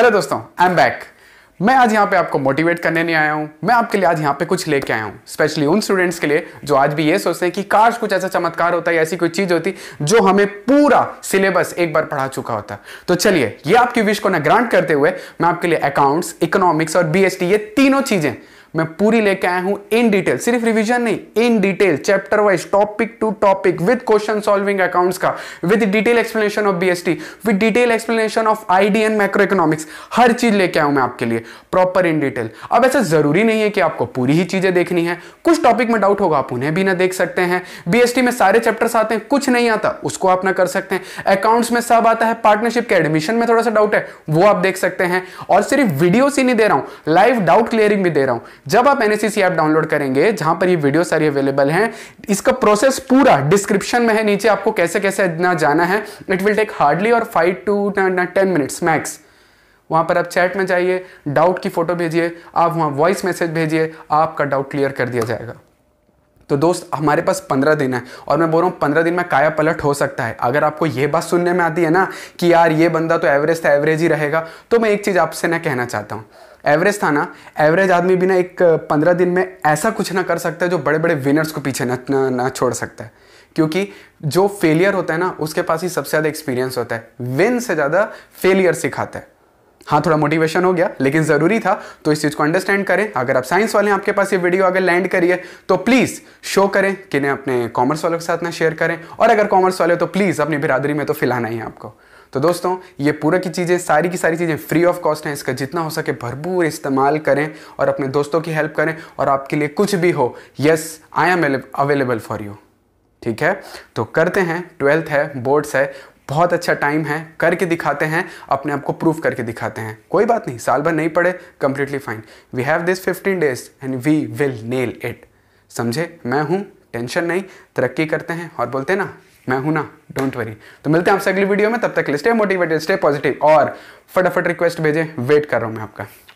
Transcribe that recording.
hello दोस्तों I am back मैं आज यहाँ पे आपको मोटिवेट करने नहीं आया हूँ मैं आपके लिए आज यहाँ पे कुछ लेके आया हूँ स्पेशली उन स्टूडेंट्स के लिए जो आज भी ये सोचते हैं कि काश कुछ ऐसा चमत्कार होता है ऐसी कोई चीज होती जो हमें पूरा सिलेबस एक बार पढ़ा चुका होता तो चलिए ये आपकी विश को ना ग्रांट करते हुए मैं आपके लिए अकाउंट्स इकोनॉमिक्स और बी ये तीनों चीजें मैं पूरी लेके आया हूं इन डिटेल सिर्फ रिवीजन नहीं in detail chapter wise topic to topic with question solving accounts का with detail explanation of BST with detail explanation of ID and micro economics हर चीज लेके आया हूं मैं आपके लिए प्रॉपर इन डिटेल अब ऐसा जरूरी नहीं है कि आपको पूरी ही चीजें देखनी है कुछ टॉपिक में डाउट होगा आप उन्हें भी ना देख सकते हैं बीएसटी में सारे चैप्टर्स आते हैं कुछ नहीं आता उसको आप ना कर सकते हैं अकाउंट्स में सब आता है पार्टनरशिप के एडमिशन में थोड़ा सा डाउट है वो आप देख सकते हैं और सिर्फ वीडियोस ही नहीं दे रहा हूं लाइव डाउट क्लियरिंग भी दे रहा हूं जब आप एनएससी ऐप डाउनलोड करेंगे जहां पर ये वीडियो सारी अवेलेबल हैं इसका प्रोसेस पूरा डिस्क्रिप्शन में है नीचे आपको कैसे कैसे ना जाना है इट विल टेक हार्डली और five to ten minutes max वहां पर आप चैट में जाइए डाउट की फ़ोटो भेजिए आप वहां वॉइस मैसेज भेजिए आपका डाउट क्लियर कर दिया जाएगा तो दोस्त हमारे पास पंद्रह दिन है और मैं बोल रहा हूँ पंद्रह दिन में काया पलट हो सकता है अगर आपको ये बात सुनने में आती है ना कि यार ये बंदा तो एवरेज था एवरेज ही रहेगा तो मैं एक चीज़ आपसे ना कहना चाहता हूँ एवरेज था ना एवरेज आदमी भी ना एक पंद्रह दिन में ऐसा कुछ ना कर सकता है जो बड़े बड़े विनर्स को पीछे ना ना, छोड़ सकता है क्योंकि जो फेलियर होता है ना उसके पास ही सबसे ज़्यादा एक्सपीरियंस होता है विन से ज़्यादा फेलियर सिखाता है हाँ थोड़ा मोटिवेशन हो गया लेकिन ज़रूरी था तो इस चीज़ को अंडरस्टैंड करें अगर आप साइंस वाले हैं आपके पास ये वीडियो अगर लैंड करिए तो प्लीज़ शो करें कि अपने कॉमर्स वालों के साथ ना शेयर करें और अगर कॉमर्स वाले तो प्लीज़ अपनी बिरादरी में तो फिलाना ही आपको तो दोस्तों ये पूरा की चीज़ें सारी की सारी चीज़ें फ्री ऑफ कॉस्ट हैं इसका जितना हो सके भरपूर इस्तेमाल करें और अपने दोस्तों की हेल्प करें और आपके लिए कुछ भी हो yes I am available for you ठीक है तो करते हैं ट्वेल्थ है बोर्ड्स है बहुत अच्छा टाइम है करके दिखाते हैं अपने आप को प्रूव करके दिखाते हैं कोई बात नहीं साल भर नहीं पड़े completely fine we have this fifteen days and we will nail it समझे मैं हूँ टेंशन नहीं तरक्की करते हैं और बोलते हैं ना मैं हूं ना डोंट वरी तो मिलते हैं आपसे अगली वीडियो में तब तक स्टे मोटिवेटेड स्टे पॉजिटिव और फटाफट रिक्वेस्ट भेजें वेट कर रहा हूं मैं आपका